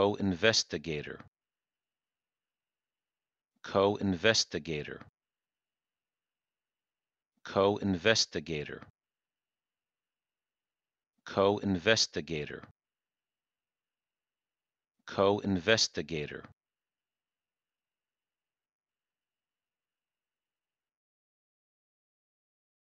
Co-investigator co-investigator co-investigator co-investigator co-investigator